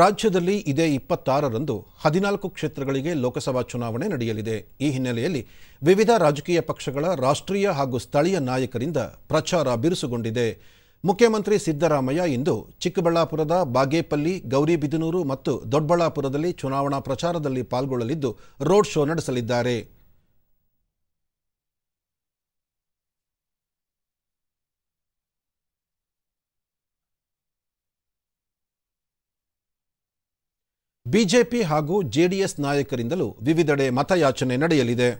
ರಾಜ್ಯದಲ್ಲಿ ಇದೇ ಇಪ್ಪತ್ತಾರರಂದು ಹದಿನಾಲ್ಕು ಕ್ಷೇತ್ರಗಳಿಗೆ ಲೋಕಸಭಾ ಚುನಾವಣೆ ನಡೆಯಲಿದೆ ಈ ಹಿನ್ನೆಲೆಯಲ್ಲಿ ವಿವಿಧ ರಾಜಕೀಯ ಪಕ್ಷಗಳ ರಾಷ್ಟ್ರೀಯ ಹಾಗೂ ಸ್ಥಳೀಯ ನಾಯಕರಿಂದ ಪ್ರಚಾರ ಬಿರುಸುಗೊಂಡಿದೆ ಮುಖ್ಯಮಂತ್ರಿ ಸಿದ್ದರಾಮಯ್ಯ ಇಂದು ಚಿಕ್ಕಬಳ್ಳಾಪುರದ ಬಾಗೇಪಲ್ಲಿ ಗೌರಿಬಿದನೂರು ಮತ್ತು ದೊಡ್ಡಬಳ್ಳಾಪುರದಲ್ಲಿ ಚುನಾವಣಾ ಪ್ರಚಾರದಲ್ಲಿ ಪಾಲ್ಗೊಳ್ಳಲಿದ್ದು ರೋಡ್ ಶೋ ನಡೆಸಲಿದ್ದಾರೆ ಬಿಜೆಪಿ ಹಾಗೂ ಜೆಡಿಎಸ್ ನಾಯಕರಿಂದಲೂ ವಿವಿಧೆಡೆ ಮತಯಾಚನೆ ನಡೆಯಲಿದೆ